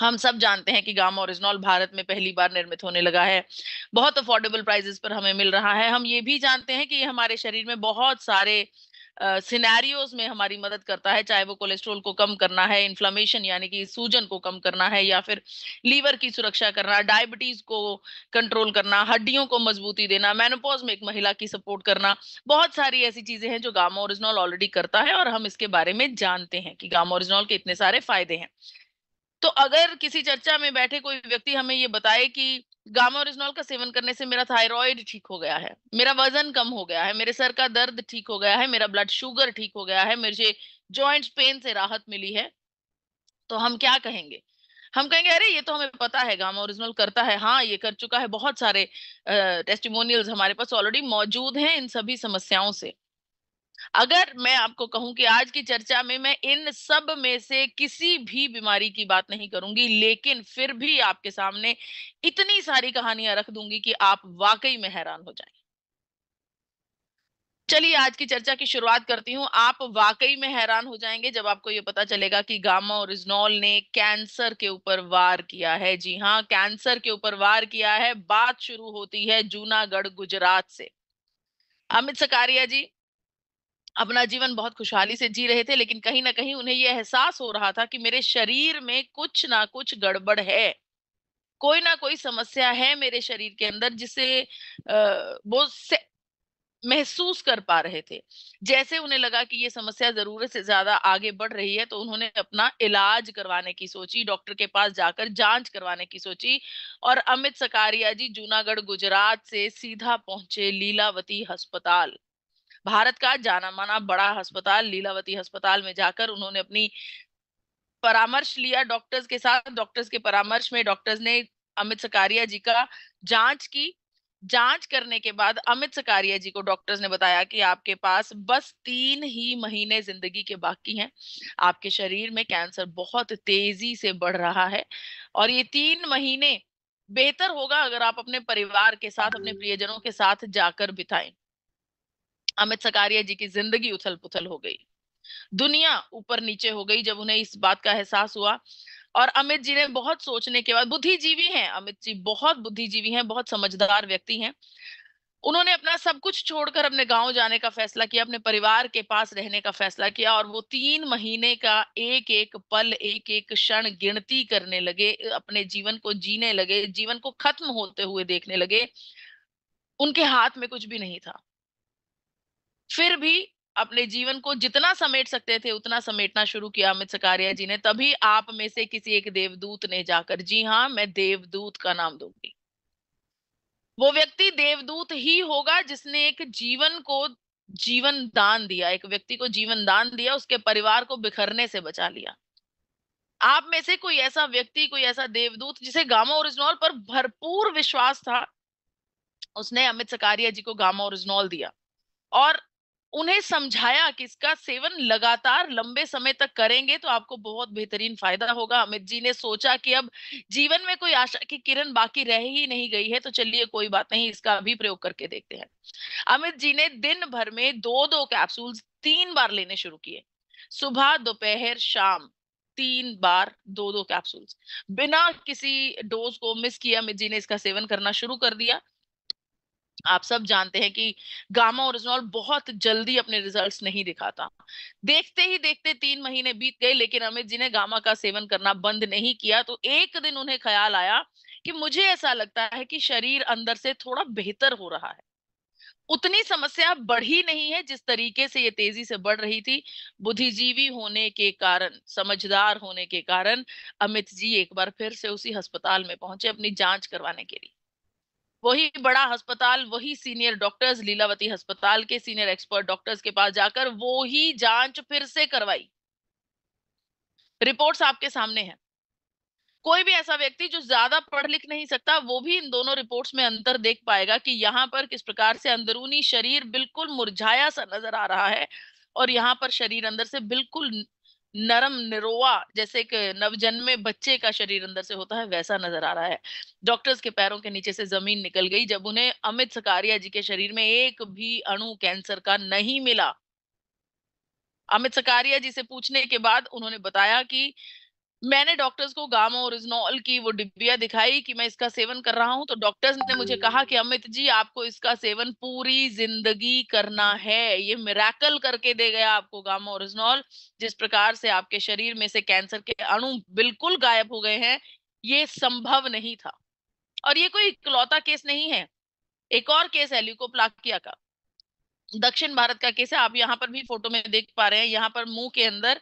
हम सब जानते हैं कि गामा ओरिजिनल भारत में पहली बार निर्मित होने लगा है बहुत अफोर्डेबल प्राइजेस पर हमें मिल रहा है हम ये भी जानते हैं कि ये हमारे शरीर में बहुत सारे सिनेरियोज uh, में हमारी मदद करता है चाहे वो कोलेस्ट्रोल को कम करना है इन्फ्लामेशन यानी कि सूजन को कम करना है या फिर लीवर की सुरक्षा करना डायबिटीज को कंट्रोल करना हड्डियों को मजबूती देना मैनोपोज में एक महिला की सपोर्ट करना बहुत सारी ऐसी चीजें हैं जो गामा ओरिजिनल ऑलरेडी करता है और हम इसके बारे में जानते हैं कि गामा ओरिजिनल के इतने सारे फायदे हैं तो अगर किसी चर्चा में बैठे कोई व्यक्ति हमें ये बताए कि गामा और का सेवन करने से मेरा थायराइड ठीक हो गया है मेरा वजन कम हो गया है मेरे सर का दर्द ठीक हो गया है मेरा ब्लड शुगर ठीक हो गया है मुझे जॉइंट्स पेन से राहत मिली है तो हम क्या कहेंगे हम कहेंगे अरे ये तो हमें पता है गामा ओरिजिनल करता है हाँ ये कर चुका है बहुत सारे टेस्टिमोनियल्स हमारे पास ऑलरेडी मौजूद हैं इन सभी समस्याओं से अगर मैं आपको कहूं कि आज की चर्चा में मैं इन सब में से किसी भी बीमारी की बात नहीं करूंगी लेकिन फिर भी आपके सामने इतनी सारी कहानियां रख दूंगी कि आप वाकई में हैरान हो जाएंगे चलिए आज की चर्चा की शुरुआत करती हूँ आप वाकई में हैरान हो जाएंगे जब आपको ये पता चलेगा कि गामा और इजनॉल ने कैंसर के ऊपर वार किया है जी हाँ कैंसर के ऊपर वार किया है बात शुरू होती है जूनागढ़ गुजरात से अमित सकारिया जी अपना जीवन बहुत खुशहाली से जी रहे थे लेकिन कहीं ना कहीं उन्हें यह एहसास हो रहा था कि मेरे शरीर में कुछ ना कुछ गड़बड़ है कोई ना कोई समस्या है मेरे शरीर के अंदर जिसे वो महसूस कर पा रहे थे जैसे उन्हें लगा कि ये समस्या जरूरत से ज्यादा आगे बढ़ रही है तो उन्होंने अपना इलाज करवाने की सोची डॉक्टर के पास जाकर जांच करवाने की सोची और अमित सकारिया जी जूनागढ़ गुजरात से सीधा पहुंचे लीलावती अस्पताल भारत का जाना माना बड़ा अस्पताल लीलावती अस्पताल में जाकर उन्होंने अपनी परामर्श लिया डॉक्टर्स के साथ डॉक्टर्स के परामर्श में डॉक्टर्स ने अमित सकारिया जी का जांच की जांच करने के बाद अमित सकारिया जी को डॉक्टर्स ने बताया कि आपके पास बस तीन ही महीने जिंदगी के बाकी हैं आपके शरीर में कैंसर बहुत तेजी से बढ़ रहा है और ये तीन महीने बेहतर होगा अगर आप अपने परिवार के साथ अपने प्रियजनों के साथ जाकर बिताएं अमित सकारिया जी की जिंदगी उथल पुथल हो गई दुनिया ऊपर नीचे हो गई जब उन्हें इस बात का एहसास हुआ और अमित जी ने बहुत सोचने के बाद बुद्धिजीवी हैं अमित जी बहुत बुद्धिजीवी हैं बहुत समझदार व्यक्ति हैं उन्होंने अपना सब कुछ छोड़कर अपने गांव जाने का फैसला किया अपने परिवार के पास रहने का फैसला किया और वो तीन महीने का एक एक पल एक एक क्षण गिनती करने लगे अपने जीवन को जीने लगे जीवन को खत्म होते हुए देखने लगे उनके हाथ में कुछ भी नहीं था फिर भी अपने जीवन को जितना समेट सकते थे उतना समेटना शुरू किया अमित सकारिया जी ने तभी आप में से किसी एक देवदूत ने जाकर जी हाँ मैं देवदूत का नाम दूंगी वो व्यक्ति देवदूत ही होगा जिसने एक जीवन को जीवन दान दिया एक व्यक्ति को जीवन दान दिया उसके परिवार को बिखरने से बचा लिया आप में से कोई ऐसा व्यक्ति कोई ऐसा देवदूत जिसे गामा ओरिजिनल पर भरपूर विश्वास था उसने अमित सकारिया जी को गामा ओरिजिनल दिया और उन्हें समझाया कि इसका सेवन लगातार लंबे समय तक करेंगे तो आपको बहुत बेहतरीन फायदा होगा अमित जी ने सोचा कि अब जीवन में कोई आशा की किरण बाकी रह ही नहीं गई है तो चलिए कोई बात नहीं इसका अभी प्रयोग करके देखते हैं अमित जी ने दिन भर में दो दो कैप्सूल तीन बार लेने शुरू किए सुबह दोपहर शाम तीन बार दो दो कैप्सूल बिना किसी डोज को मिस किए अमित जी ने इसका सेवन करना शुरू कर दिया आप सब जानते हैं कि गामा और बहुत जल्दी अपने रिजल्ट्स नहीं दिखाता देखते ही देखते तीन महीने बीत गए लेकिन अमित जी ने गामा का सेवन करना बंद नहीं किया तो एक दिन उन्हें ख्याल आया कि मुझे ऐसा लगता है कि शरीर अंदर से थोड़ा बेहतर हो रहा है उतनी समस्या बढ़ी नहीं है जिस तरीके से ये तेजी से बढ़ रही थी बुद्धिजीवी होने के कारण समझदार होने के कारण अमित जी एक बार फिर से उसी अस्पताल में पहुंचे अपनी जांच करवाने के लिए वही बड़ा अस्पताल वही सीनियर डॉक्टर्स लीलावती अस्पताल के सीनियर एक्सपर्ट डॉक्टर्स के पास जाकर वो ही जांच फिर से करवाई रिपोर्ट्स आपके सामने हैं कोई भी ऐसा व्यक्ति जो ज्यादा पढ़ लिख नहीं सकता वो भी इन दोनों रिपोर्ट्स में अंतर देख पाएगा कि यहाँ पर किस प्रकार से अंदरूनी शरीर बिल्कुल मुरझाया सा नजर आ रहा है और यहाँ पर शरीर अंदर से बिल्कुल नरम निरोवा जैसे कि नवजन्मे बच्चे का शरीर अंदर से होता है वैसा नजर आ रहा है डॉक्टर्स के पैरों के नीचे से जमीन निकल गई जब उन्हें अमित सकारिया जी के शरीर में एक भी अणु कैंसर का नहीं मिला अमित सकारिया जी से पूछने के बाद उन्होंने बताया कि मैंने डॉक्टर्स को गामा इजनोल की वो डिब्बिया दिखाई कि मैं इसका सेवन कर रहा हूं तो डॉक्टर्स ने मुझे कहा कि अमित जी आपको इसका सेवन पूरी जिंदगी करना है ये मिराकल करके दे गया आपको गामा इजनोल जिस प्रकार से आपके शरीर में से कैंसर के अणु बिल्कुल गायब हो गए हैं ये संभव नहीं था और ये कोई इकलौता केस नहीं है एक और केस है ल्यूकोप्लाकिया का दक्षिण भारत का केस है आप यहाँ पर भी फोटो में देख पा रहे हैं यहाँ पर मुंह के अंदर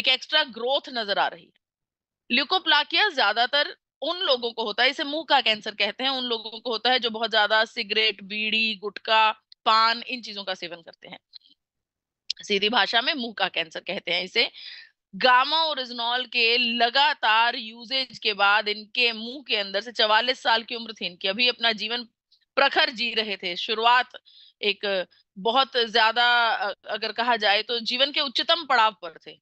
एक एक्स्ट्रा ग्रोथ नजर आ रही है ल्यूकोप्लाकिया ज्यादातर उन लोगों को होता है इसे मुंह का कैंसर कहते हैं उन लोगों को होता है जो बहुत ज्यादा सिगरेट बीड़ी गुटखा पान इन चीजों का सेवन करते हैं सीधी भाषा में मुंह का कैंसर कहते हैं इसे गामा ओरिजिनॉल के लगातार यूजेज के बाद इनके मुंह के अंदर से चवालीस साल की उम्र थी इनकी अभी अपना जीवन प्रखर जी रहे थे शुरुआत एक बहुत ज्यादा अगर कहा जाए तो जीवन के उच्चतम पड़ाव पर थे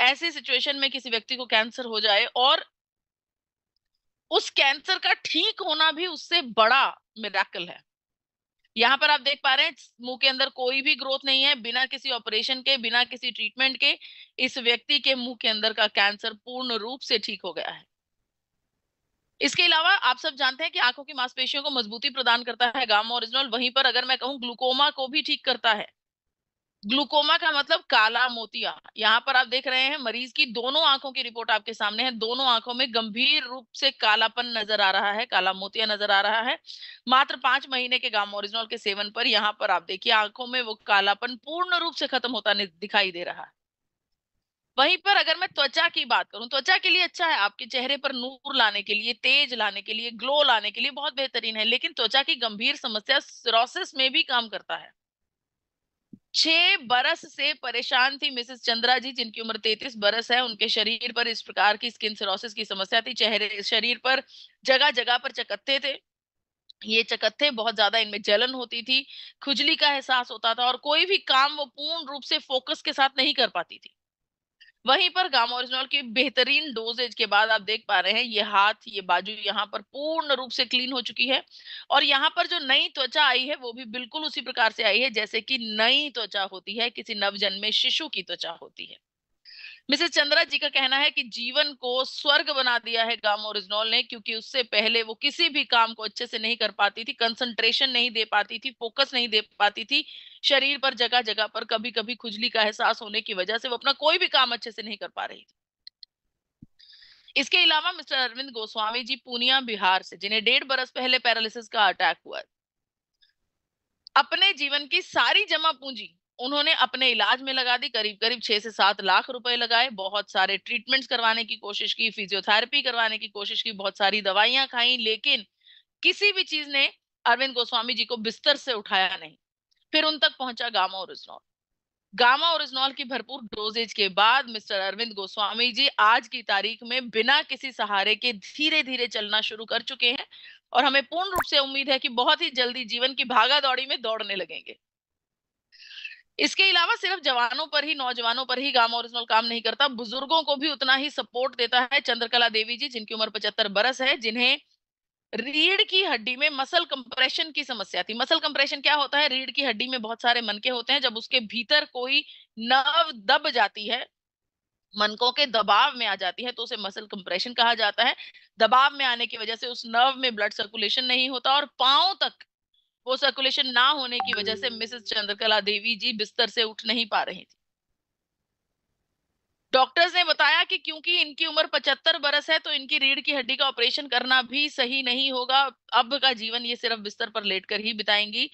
ऐसी सिचुएशन में किसी व्यक्ति को कैंसर हो जाए और उस कैंसर का ठीक होना भी उससे बड़ा मिराकल है यहां पर आप देख पा रहे हैं मुंह के अंदर कोई भी ग्रोथ नहीं है बिना किसी ऑपरेशन के बिना किसी ट्रीटमेंट के इस व्यक्ति के मुंह के अंदर का कैंसर पूर्ण रूप से ठीक हो गया है इसके अलावा आप सब जानते हैं कि आंखों की मांसपेशियों को मजबूती प्रदान करता है गामा ओरिजिनल वहीं पर अगर मैं कहूं ग्लूकोमा को भी ठीक करता है ग्लूकोमा का मतलब काला मोतिया यहाँ पर आप देख रहे हैं मरीज की दोनों आंखों की रिपोर्ट आपके सामने है दोनों आंखों में गंभीर रूप से कालापन नजर आ रहा है काला मोतिया नजर आ रहा है मात्र पांच महीने के गाम ओरिजिनल के सेवन पर यहाँ पर आप देखिए आंखों में वो कालापन पूर्ण रूप से खत्म होता दिखाई दे रहा है वहीं पर अगर मैं त्वचा की बात करूं त्वचा के लिए अच्छा है आपके चेहरे पर नूर लाने के लिए तेज लाने के लिए ग्लो लाने के लिए बहुत बेहतरीन है लेकिन त्वचा की गंभीर समस्या सिरोसिस में भी काम करता है छह बरस से परेशान थी मिसेस चंद्रा जी जिनकी उम्र तैतीस बरस है उनके शरीर पर इस प्रकार की स्किन सिरोसिस की समस्या थी चेहरे शरीर पर जगह जगह पर चकत्ते थे ये चकत्थे बहुत ज्यादा इनमें जलन होती थी खुजली का एहसास होता था और कोई भी काम वो पूर्ण रूप से फोकस के साथ नहीं कर पाती थी वहीं पर ओरिजिनल के बेहतरीन डोजेज के बाद आप देख पा रहे हैं ये हाथ ये बाजू यहाँ पर पूर्ण रूप से क्लीन हो चुकी है और यहाँ पर जो नई त्वचा आई है वो भी बिल्कुल उसी प्रकार से आई है जैसे कि नई त्वचा होती है किसी नवजन्मे शिशु की त्वचा होती है मिसेस चंद्रा जी का कहना है कि जीवन को स्वर्ग बना दिया है गामो रिजनॉल ने क्योंकि उससे पहले वो किसी भी काम को अच्छे से नहीं कर पाती थी कंसंट्रेशन नहीं दे पाती थी फोकस नहीं दे पाती थी शरीर पर जगह जगह पर कभी कभी खुजली का एहसास होने की वजह से वो अपना कोई भी काम अच्छे से नहीं कर पा रही थी इसके अलावा मिस्टर अरविंद गोस्वामी जी पूनिया बिहार से जिन्हें डेढ़ बरस पहले पैरालिसिस का अटैक हुआ अपने जीवन की सारी जमा पूंजी उन्होंने अपने इलाज में लगा दी करीब करीब छह से सात लाख रुपए लगाए बहुत सारे ट्रीटमेंट्स करवाने की कोशिश की फिजियोथेरेपी करवाने की कोशिश की बहुत सारी दवाइयां खाई लेकिन किसी भी चीज ने अरविंद गोस्वामी जी को बिस्तर से उठाया नहीं फिर उन तक पहुंचा गामा ओरिजिनॉल गामा ओरिजिनॉल की भरपूर डोजेज के बाद मिस्टर अरविंद गोस्वामी जी आज की तारीख में बिना किसी सहारे के धीरे धीरे चलना शुरू कर चुके हैं और हमें पूर्ण रूप से उम्मीद है कि बहुत ही जल्दी जीवन की भागा दौड़ी में दौड़ने लगेंगे इसके अलावा सिर्फ जवानों पर ही नौजवानों पर ही गामा ओरिजिनल काम नहीं करता बुजुर्गों को भी उतना ही सपोर्ट देता है चंद्रकला देवी जी जिनकी उम्र पचहत्तर बरस है जिन्हें रीढ़ की हड्डी में मसल कंप्रेशन की समस्या थी मसल कंप्रेशन क्या होता है रीढ़ की हड्डी में बहुत सारे मनके होते हैं जब उसके भीतर कोई नव दब जाती है मनकों के दबाव में आ जाती है तो उसे मसल कंप्रेशन कहा जाता है दबाव में आने की वजह से उस नर्व में ब्लड सर्कुलेशन नहीं होता और पाओ तक वो सर्कुलेशन ना होने की वजह से हम्म। मिसेस चंद्रकला देवी जी बिस्तर से उठ नहीं पा रही थी डॉक्टर्स ने बताया कि क्योंकि इनकी उम्र 75 बरस है तो इनकी रीढ़ की हड्डी का ऑपरेशन करना भी सही नहीं होगा अब का जीवन ये सिर्फ बिस्तर पर लेटकर ही बिताएंगी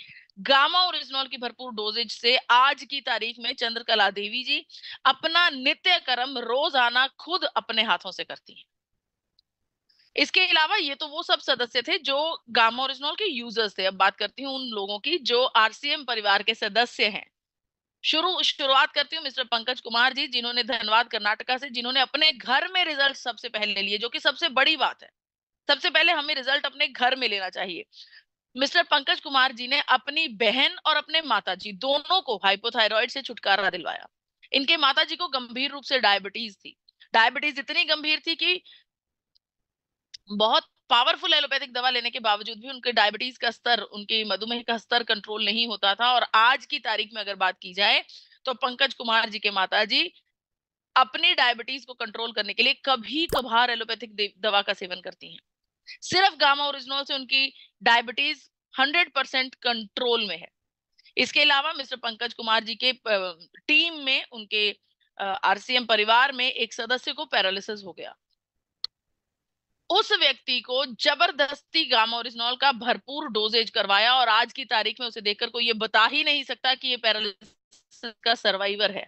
गामा और इजनॉल की भरपूर डोजेज से आज की तारीख में चंद्रकला देवी जी अपना नित्य कर्म रोजाना खुद अपने हाथों से करती हैं इसके अलावा ये तो वो सब सदस्य थे जो गामा ओरिजिनल के यूजर्स थे अब बात करती हूँ उन लोगों की जो आरसीएम परिवार के सदस्य हैं शुरू शुरुआत करती हूँ मिस्टर पंकज कुमार जी जिन्होंने धन्यवाद कर्नाटका से जिन्होंने अपने घर में रिजल्ट सबसे पहले लिए जो कि सबसे बड़ी बात है सबसे पहले हमें रिजल्ट अपने घर में लेना चाहिए मिस्टर पंकज कुमार जी ने अपनी बहन और अपने माता जी दोनों को हाइपोथायराइड से छुटकारा दिलवाया इनके माता जी को गंभीर रूप से डायबिटीज थी डायबिटीज इतनी गंभीर थी कि बहुत पावरफुल एलोपैथिक दवा लेने के बावजूद भी उनके डायबिटीज का स्तर उनके मधुमेह का स्तर कंट्रोल नहीं होता था और आज की तारीख में अगर बात की जाए तो पंकज कुमार जी के माता जी अपनी डायबिटीज को कंट्रोल करने के लिए कभी कभार एलोपैथिक दवा का सेवन करती हैं सिर्फ गामा ओरिजिनल से उनकी डायबिटीज 100 परसेंट कंट्रोल में है इसके अलावा मिस्टर पंकज कुमार जी के टीम में उनके आरसीएम परिवार में एक सदस्य को पैरालिसिस हो गया उस व्यक्ति को जबरदस्ती गामोरिजनॉल का भरपूर डोजेज करवाया और आज की तारीख में उसे देखकर कोई ये बता ही नहीं सकता कि ये पैरालिसिस का सर्वाइवर है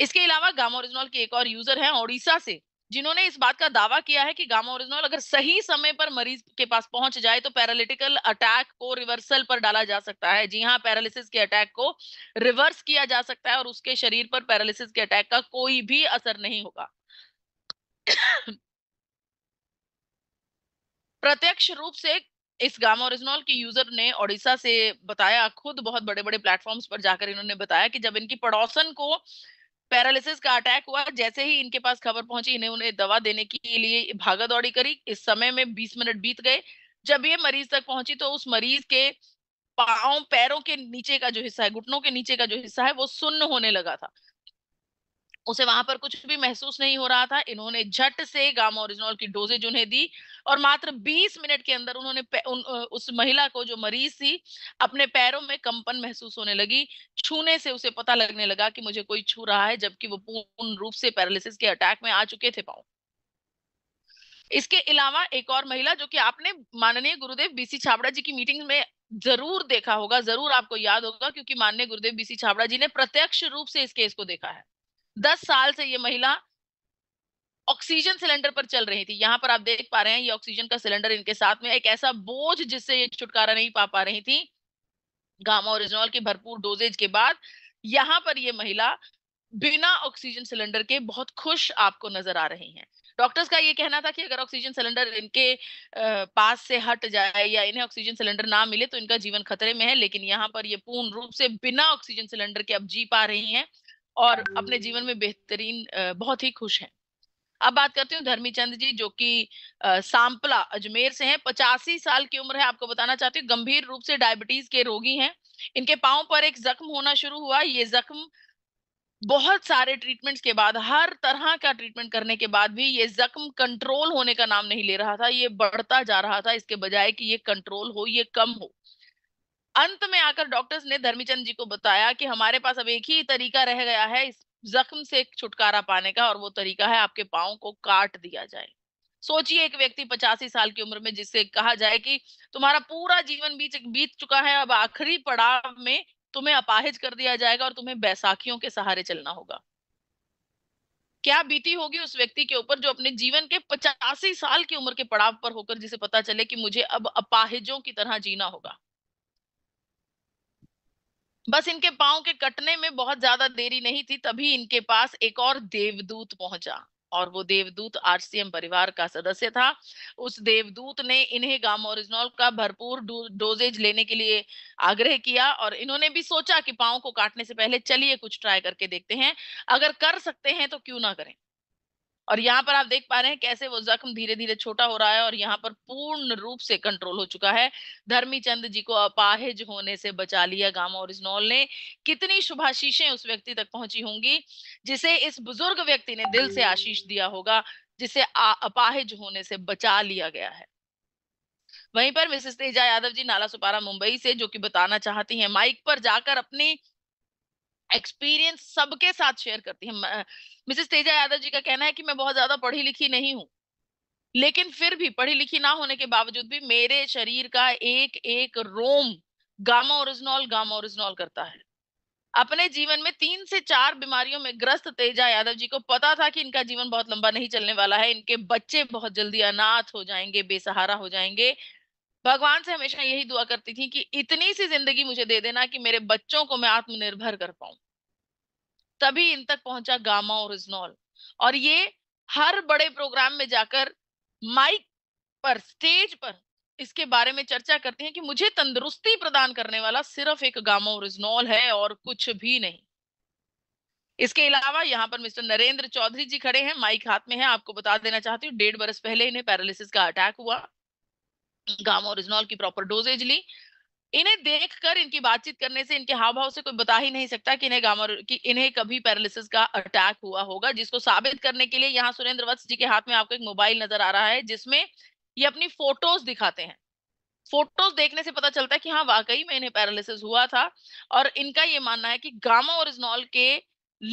इसके अलावा गामोरिजनॉल के एक और यूजर हैं ओडिशा से जिन्होंने इस बात का दावा किया है कि गामोरिजनॉल अगर सही समय पर मरीज के पास पहुंच जाए तो पैरालिटिकल अटैक को रिवर्सल पर डाला जा सकता है जी हाँ पैरालिसिस के अटैक को रिवर्स किया जा सकता है और उसके शरीर पर पैरालिसिस के अटैक का कोई भी असर नहीं होगा प्रत्यक्ष रूप से इस गामा ओरिजिनल के यूजर ने ओडिशा से बताया खुद बहुत बड़े बड़े प्लेटफॉर्म्स पर जाकर इन्होंने बताया कि जब इनकी पड़ोसन को पैरालिसिस का अटैक हुआ जैसे ही इनके पास खबर पहुंची इन्हें उन्हें दवा देने के लिए भागा दौड़ी करी इस समय में 20 मिनट बीत गए जब ये मरीज तक पहुंची तो उस मरीज के पाओ पैरों के नीचे का जो हिस्सा है घुटनों के नीचे का जो हिस्सा है वो सुन्न होने लगा था उसे वहां पर कुछ भी महसूस नहीं हो रहा था इन्होंने झट से गामा ओरिजिनल की डोजेज उन्हें दी और मात्र 20 मिनट के अंदर उन्होंने उन, उस महिला को जो मरीज थी अपने पैरों में कंपन महसूस होने लगी छूने से उसे पता लगने लगा कि मुझे कोई छू रहा है जबकि वो पूर्ण रूप से पैरालिसिस के अटैक में आ चुके थे पाओ इसके अलावा एक और महिला जो कि आपने माननीय गुरुदेव बीसी छाबड़ा जी की मीटिंग में जरूर देखा होगा जरूर आपको याद होगा क्योंकि माननीय गुरुदेव बीसी छाबड़ा जी ने प्रत्यक्ष रूप से इस केस को देखा है दस साल से ये महिला ऑक्सीजन सिलेंडर पर चल रही थी यहाँ पर आप देख पा रहे हैं ये ऑक्सीजन का सिलेंडर इनके साथ में एक ऐसा बोझ जिससे ये छुटकारा नहीं पा पा रही थी गामा और इजनॉल की भरपूर डोजेज के बाद यहाँ पर ये महिला बिना ऑक्सीजन सिलेंडर के बहुत खुश आपको नजर आ रही हैं डॉक्टर्स का ये कहना था कि अगर ऑक्सीजन सिलेंडर इनके पास से हट जाए या इन्हें ऑक्सीजन सिलेंडर ना मिले तो इनका जीवन खतरे में है लेकिन यहाँ पर ये पूर्ण रूप से बिना ऑक्सीजन सिलेंडर के अब जी पा रही हैं और अपने जीवन में बेहतरीन बहुत ही खुश हैं अब बात करती हूँ धर्मी चंद जी जो कि सांपला अजमेर से हैं पचासी साल की उम्र है आपको बताना चाहती हूँ गंभीर रूप से डायबिटीज के रोगी हैं इनके पाओ पर एक जख्म होना शुरू हुआ ये जख्म बहुत सारे ट्रीटमेंट्स के बाद हर तरह का ट्रीटमेंट करने के बाद भी ये जख्म कंट्रोल होने का नाम नहीं ले रहा था ये बढ़ता जा रहा था इसके बजाय कि ये कंट्रोल हो ये कम हो अंत में आकर डॉक्टर्स ने धर्मीचंद जी को बताया कि हमारे पास अब एक ही तरीका रह गया है इस जख्म से छुटकारा पाने का और वो तरीका है आपके पाओ को काट दिया जाए सोचिए एक व्यक्ति पचासी साल की उम्र में जिससे कहा जाए कि तुम्हारा पूरा जीवन बीच बीत चुका है अब आखिरी पड़ाव में तुम्हें अपाहिज कर दिया जाएगा और तुम्हें बैसाखियों के सहारे चलना होगा क्या बीती होगी उस व्यक्ति के ऊपर जो अपने जीवन के पचासी साल की उम्र के पड़ाव पर होकर जिसे पता चले कि मुझे अब अपाहिजों की तरह जीना होगा बस इनके पाओ के कटने में बहुत ज्यादा देरी नहीं थी तभी इनके पास एक और देवदूत पहुंचा और वो देवदूत आरसीएम परिवार का सदस्य था उस देवदूत ने इन्हें गामोरिजनॉल का भरपूर डोजेज लेने के लिए आग्रह किया और इन्होंने भी सोचा कि पाओ को काटने से पहले चलिए कुछ ट्राई करके देखते हैं अगर कर सकते हैं तो क्यों ना करें और यहाँ पर आप देख पा रहे हैं कैसे वो जख्म धीरे धीरे छोटा हो रहा है और यहाँ पर पूर्ण रूप से कंट्रोल हो चुका है धर्मी चंद जी को अपाहिज होने से बचा लिया गामा और ने कितनी शुभाशीषें उस व्यक्ति तक पहुंची होंगी जिसे इस बुजुर्ग व्यक्ति ने दिल से आशीष दिया होगा जिसे अपाहिज होने से बचा लिया गया है वहीं पर मिसेस तेजा यादव जी नाला सुपारा मुंबई से जो कि बताना चाहती हैं माइक पर जाकर अपनी एक्सपीरियंस सबके साथ शेयर करती है मिसेस तेजा यादव जी का कहना है कि मैं बहुत ज्यादा पढ़ी लिखी नहीं हूँ लेकिन फिर भी पढ़ी लिखी ना होने के बावजूद भी मेरे शरीर का एक एक रोम गामा ओरिजिनॉल गामा ओरिजिनॉल करता है अपने जीवन में तीन से चार बीमारियों में ग्रस्त तेजा यादव जी को पता था कि इनका जीवन बहुत लंबा नहीं चलने वाला है इनके बच्चे बहुत जल्दी अनाथ हो जाएंगे बेसहारा हो जाएंगे भगवान से हमेशा यही दुआ करती थी कि इतनी सी जिंदगी मुझे दे देना कि मेरे बच्चों को मैं आत्मनिर्भर कर पाऊं तभी इन तक पहुंचा गामा और रिजनॉल और ये हर बड़े प्रोग्राम में जाकर माइक पर स्टेज पर इसके बारे में चर्चा करती हैं कि मुझे तंदुरुस्ती प्रदान करने वाला सिर्फ एक गामा ओरिजिनॉल है और कुछ भी नहीं इसके अलावा यहाँ पर मिस्टर नरेंद्र चौधरी जी खड़े हैं माइक हाथ में है आपको बता देना चाहती हूँ डेढ़ बरस पहले इन्हें पैरालिसिस का अटैक हुआ गामा ओरिजिनॉल की प्रॉपर डोजेज ली इन्हें देखकर इनकी बातचीत करने से इनके हाव भाव से कोई बता ही नहीं सकता कि इन्हें गामा कि इन्हें कभी पैरालिसिस का अटैक हुआ होगा जिसको साबित करने के लिए यहाँ सुरेंद्र वत्स जी के हाथ में आपको एक मोबाइल नजर आ रहा है जिसमें ये अपनी फोटोज दिखाते हैं फोटोज देखने से पता चलता है कि हाँ वाकई में इन्हें पैरालिसिस हुआ था और इनका ये मानना है कि गामा इजनॉल के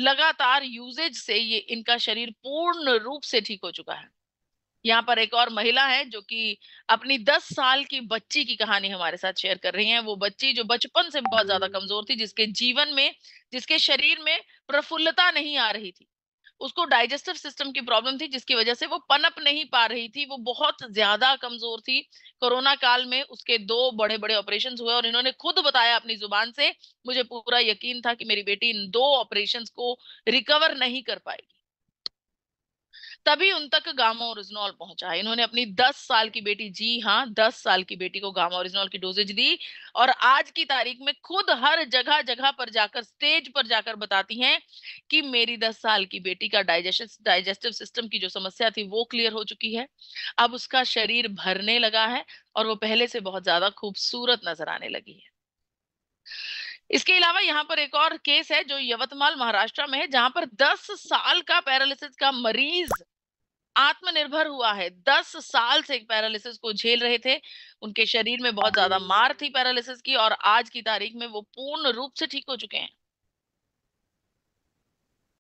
लगातार यूजेज से ये इनका शरीर पूर्ण रूप से ठीक हो चुका है यहाँ पर एक और महिला है जो कि अपनी 10 साल की बच्ची की कहानी हमारे साथ शेयर कर रही हैं वो बच्ची जो बचपन से बहुत ज्यादा हम्म। कमजोर थी जिसके जीवन में जिसके शरीर में प्रफुल्लता नहीं आ रही थी उसको डाइजेस्टिव सिस्टम की प्रॉब्लम थी जिसकी वजह से वो पनप नहीं पा रही थी वो बहुत ज्यादा कमजोर थी कोरोना काल में उसके दो बड़े बड़े ऑपरेशन हुए और इन्होंने खुद बताया अपनी जुबान से मुझे पूरा यकीन था कि मेरी बेटी इन दो ऑपरेशन को रिकवर नहीं कर पाएगी तभी उन तक गामा ओरिजिनॉल पहुंचा इन्होंने अपनी 10 साल की बेटी जी हाँ 10 साल की बेटी को गामा ओरिजिनॉल की डोजेज दी और आज की तारीख में खुद हर जगह जगह पर जाकर स्टेज पर जाकर बताती हैं कि मेरी 10 साल की बेटी का डाइजेशन डाइजेस्टिव सिस्टम की जो समस्या थी वो क्लियर हो चुकी है अब उसका शरीर भरने लगा है और वो पहले से बहुत ज्यादा खूबसूरत नजर आने लगी है इसके अलावा यहाँ पर एक और केस है जो यवतमाल महाराष्ट्र में है जहां पर 10 साल का पैरालिसिस का मरीज आत्मनिर्भर हुआ है 10 साल से एक पैरालिसिस को झेल रहे थे उनके शरीर में बहुत ज्यादा मार थी पैरालिसिस की और आज की तारीख में वो पूर्ण रूप से ठीक हो चुके हैं